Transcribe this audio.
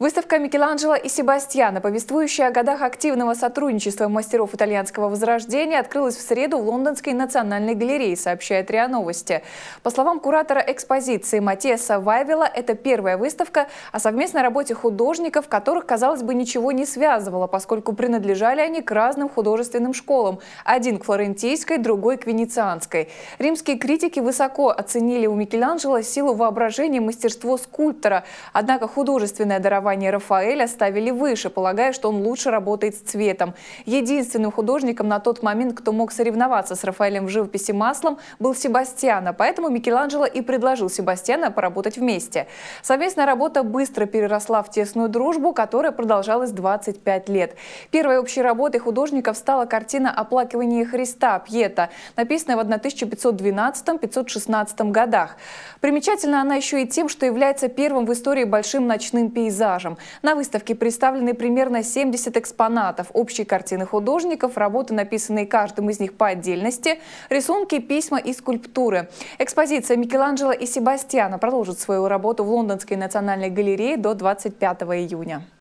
Выставка Микеланджело и Себастьяна, повествующая о годах активного сотрудничества мастеров итальянского возрождения, открылась в среду в Лондонской национальной галерее, сообщает РИА Новости. По словам куратора экспозиции Матеса Вайвела, это первая выставка о совместной работе художников, которых, казалось бы, ничего не связывало, поскольку принадлежали они к разным художественным школам, один к флорентийской, другой к венецианской. Римские критики высоко оценили у Микеланджело силу воображения и мастерство скульптора, однако художественная дарование образование Рафаэля ставили выше, полагая, что он лучше работает с цветом. Единственным художником на тот момент, кто мог соревноваться с Рафаэлем в живописи маслом, был Себастьяна, поэтому Микеланджело и предложил Себастьяна поработать вместе. Совместная работа быстро переросла в тесную дружбу, которая продолжалась 25 лет. Первой общей работой художников стала картина «Оплакивание Христа» Пьета, написанная в 1512-516 годах. Примечательна она еще и тем, что является первым в истории большим ночным пейзажем продажам. На выставке представлены примерно 70 экспонатов общей картины художников, работы, написанные каждым из них по отдельности, рисунки, письма и скульптуры. Экспозиция Микеланджело и Себастьяна продолжит свою работу в Лондонской национальной галерее до 25 июня.